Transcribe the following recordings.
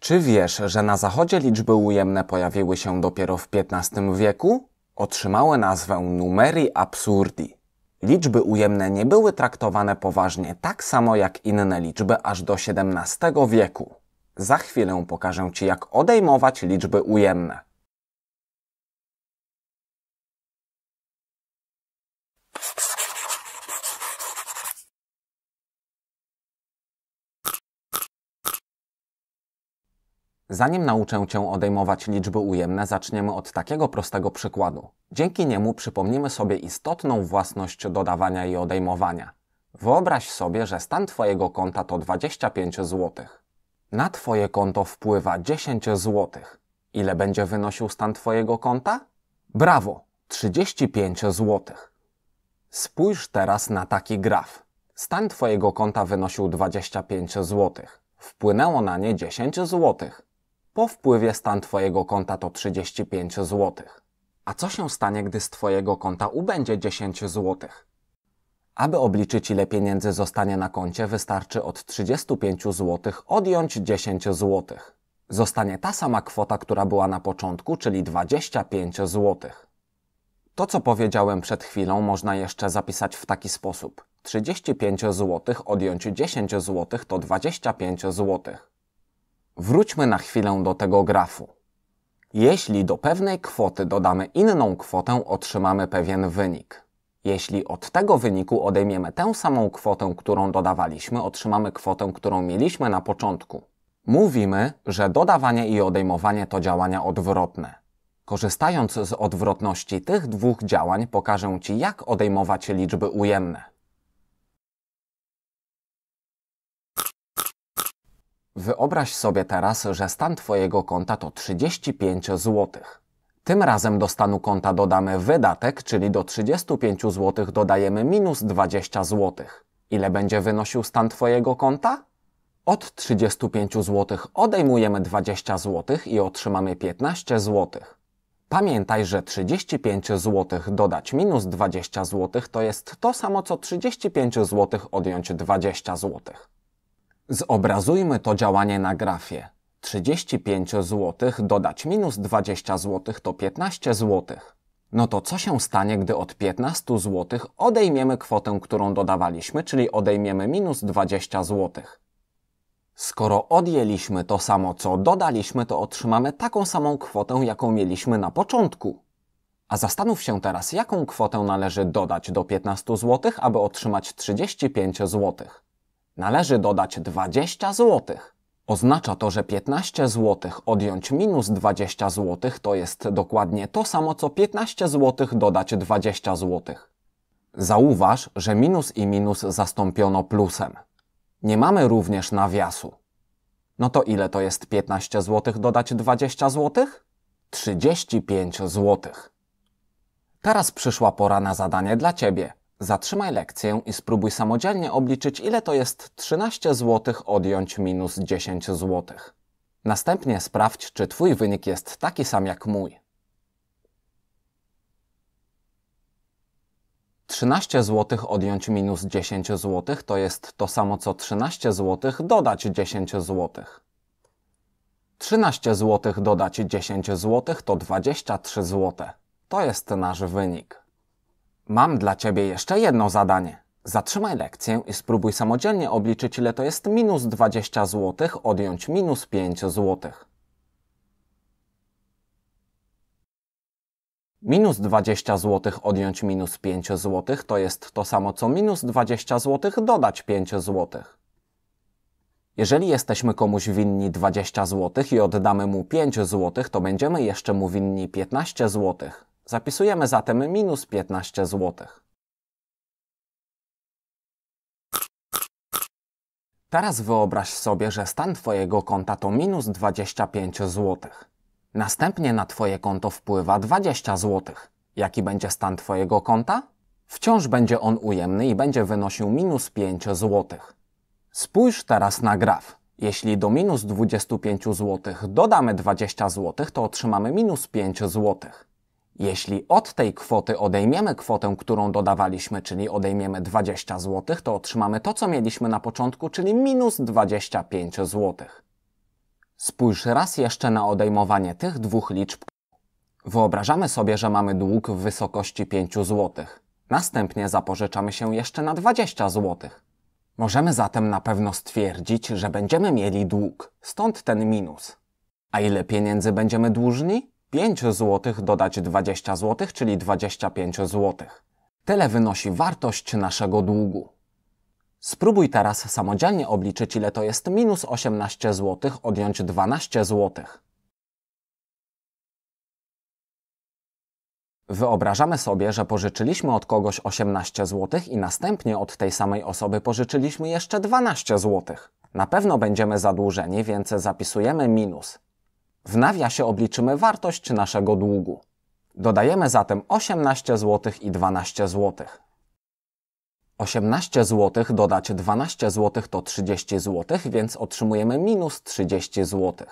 Czy wiesz, że na zachodzie liczby ujemne pojawiły się dopiero w XV wieku? Otrzymały nazwę numeri absurdi. Liczby ujemne nie były traktowane poważnie tak samo jak inne liczby aż do XVII wieku. Za chwilę pokażę Ci, jak odejmować liczby ujemne. Zanim nauczę Cię odejmować liczby ujemne, zaczniemy od takiego prostego przykładu. Dzięki niemu przypomnimy sobie istotną własność dodawania i odejmowania. Wyobraź sobie, że stan Twojego konta to 25 zł. Na Twoje konto wpływa 10 zł. Ile będzie wynosił stan Twojego konta? Brawo! 35 zł. Spójrz teraz na taki graf. Stan Twojego konta wynosił 25 zł. Wpłynęło na nie 10 złotych. Po wpływie stan Twojego konta to 35 zł. A co się stanie, gdy z Twojego konta ubędzie 10 zł? Aby obliczyć ile pieniędzy zostanie na koncie, wystarczy od 35 zł odjąć 10 zł. Zostanie ta sama kwota, która była na początku, czyli 25 zł. To, co powiedziałem przed chwilą, można jeszcze zapisać w taki sposób. 35 zł odjąć 10 zł to 25 zł. Wróćmy na chwilę do tego grafu. Jeśli do pewnej kwoty dodamy inną kwotę, otrzymamy pewien wynik. Jeśli od tego wyniku odejmiemy tę samą kwotę, którą dodawaliśmy, otrzymamy kwotę, którą mieliśmy na początku. Mówimy, że dodawanie i odejmowanie to działania odwrotne. Korzystając z odwrotności tych dwóch działań, pokażę Ci, jak odejmować liczby ujemne. Wyobraź sobie teraz, że stan Twojego konta to 35 zł. Tym razem do stanu konta dodamy wydatek, czyli do 35 zł dodajemy minus 20 zł. Ile będzie wynosił stan Twojego konta? Od 35 zł odejmujemy 20 zł i otrzymamy 15 zł. Pamiętaj, że 35 zł dodać minus 20 zł to jest to samo co 35 zł odjąć 20 zł. Zobrazujmy to działanie na grafie. 35 zł dodać minus 20 zł to 15 zł. No to co się stanie, gdy od 15 zł odejmiemy kwotę, którą dodawaliśmy, czyli odejmiemy minus 20 zł? Skoro odjęliśmy to samo, co dodaliśmy, to otrzymamy taką samą kwotę, jaką mieliśmy na początku. A zastanów się teraz, jaką kwotę należy dodać do 15 zł, aby otrzymać 35 złotych należy dodać 20 zł. Oznacza to, że 15 zł odjąć minus 20 zł to jest dokładnie to samo co 15 zł dodać 20 zł. Zauważ, że minus i minus zastąpiono plusem. Nie mamy również nawiasu. No to ile to jest 15 zł dodać 20 zł? 35 zł. Teraz przyszła pora na zadanie dla Ciebie. Zatrzymaj lekcję i spróbuj samodzielnie obliczyć, ile to jest 13 zł odjąć minus 10 zł. Następnie sprawdź, czy Twój wynik jest taki sam jak mój. 13 zł odjąć minus 10 zł to jest to samo co 13 zł dodać 10 zł. 13 zł dodać 10 zł to 23 zł. To jest nasz wynik. Mam dla Ciebie jeszcze jedno zadanie. Zatrzymaj lekcję i spróbuj samodzielnie obliczyć, ile to jest minus 20 zł, odjąć minus 5 zł. Minus 20 zł odjąć minus 5 zł to jest to samo co minus 20 zł dodać 5 zł. Jeżeli jesteśmy komuś winni 20 zł i oddamy mu 5 zł, to będziemy jeszcze mu winni 15 zł. Zapisujemy zatem minus 15 zł. Teraz wyobraź sobie, że stan Twojego konta to minus 25 zł. Następnie na Twoje konto wpływa 20 zł. Jaki będzie stan Twojego konta? Wciąż będzie on ujemny i będzie wynosił minus 5 zł. Spójrz teraz na graf. Jeśli do minus 25 zł dodamy 20 zł, to otrzymamy minus 5 zł. Jeśli od tej kwoty odejmiemy kwotę, którą dodawaliśmy, czyli odejmiemy 20 zł, to otrzymamy to, co mieliśmy na początku, czyli minus 25 zł. Spójrz raz jeszcze na odejmowanie tych dwóch liczb. Wyobrażamy sobie, że mamy dług w wysokości 5 zł. Następnie zapożyczamy się jeszcze na 20 zł. Możemy zatem na pewno stwierdzić, że będziemy mieli dług, stąd ten minus. A ile pieniędzy będziemy dłużni? 5 zł dodać 20 zł, czyli 25 zł. Tyle wynosi wartość naszego długu. Spróbuj teraz samodzielnie obliczyć, ile to jest minus 18 zł, odjąć 12 zł. Wyobrażamy sobie, że pożyczyliśmy od kogoś 18 zł i następnie od tej samej osoby pożyczyliśmy jeszcze 12 zł. Na pewno będziemy zadłużeni, więc zapisujemy minus. W nawiasie obliczymy wartość naszego długu. Dodajemy zatem 18 zł i 12 zł. 18 zł dodać 12 zł to 30 zł, więc otrzymujemy minus 30 zł.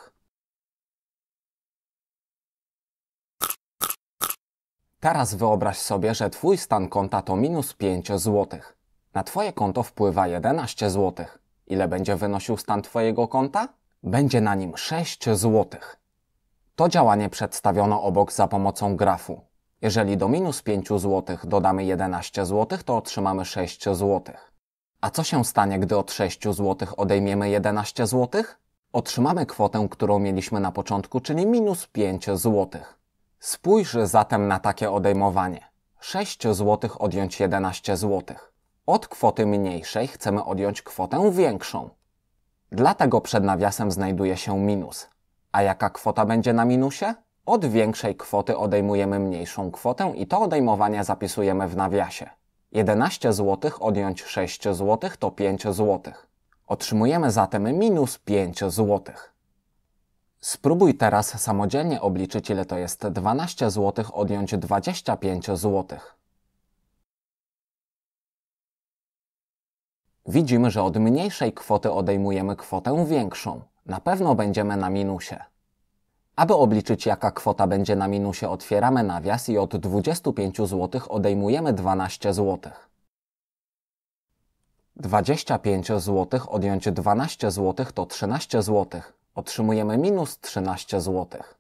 Teraz wyobraź sobie, że Twój stan konta to minus 5 zł. Na Twoje konto wpływa 11 zł. Ile będzie wynosił stan Twojego konta? będzie na nim 6 złotych. To działanie przedstawiono obok za pomocą grafu. Jeżeli do minus 5 zł dodamy 11 zł, to otrzymamy 6 zł. A co się stanie, gdy od 6 zł odejmiemy 11 zł? Otrzymamy kwotę, którą mieliśmy na początku, czyli minus 5 zł. Spójrz zatem na takie odejmowanie. 6 zł odjąć 11 zł. Od kwoty mniejszej chcemy odjąć kwotę większą. Dlatego przed nawiasem znajduje się minus. A jaka kwota będzie na minusie? Od większej kwoty odejmujemy mniejszą kwotę i to odejmowanie zapisujemy w nawiasie. 11 zł odjąć 6 zł to 5 zł. Otrzymujemy zatem minus 5 zł. Spróbuj teraz samodzielnie obliczyć ile to jest 12 zł odjąć 25 złotych. Widzimy, że od mniejszej kwoty odejmujemy kwotę większą. Na pewno będziemy na minusie. Aby obliczyć jaka kwota będzie na minusie otwieramy nawias i od 25 zł odejmujemy 12 zł. 25 zł odjąć 12 zł to 13 zł. Otrzymujemy minus 13 złotych.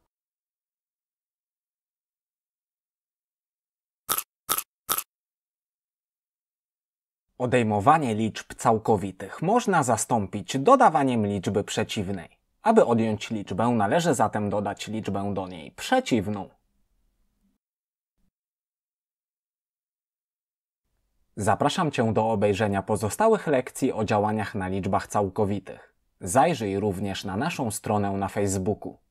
Odejmowanie liczb całkowitych można zastąpić dodawaniem liczby przeciwnej. Aby odjąć liczbę, należy zatem dodać liczbę do niej przeciwną. Zapraszam Cię do obejrzenia pozostałych lekcji o działaniach na liczbach całkowitych. Zajrzyj również na naszą stronę na Facebooku.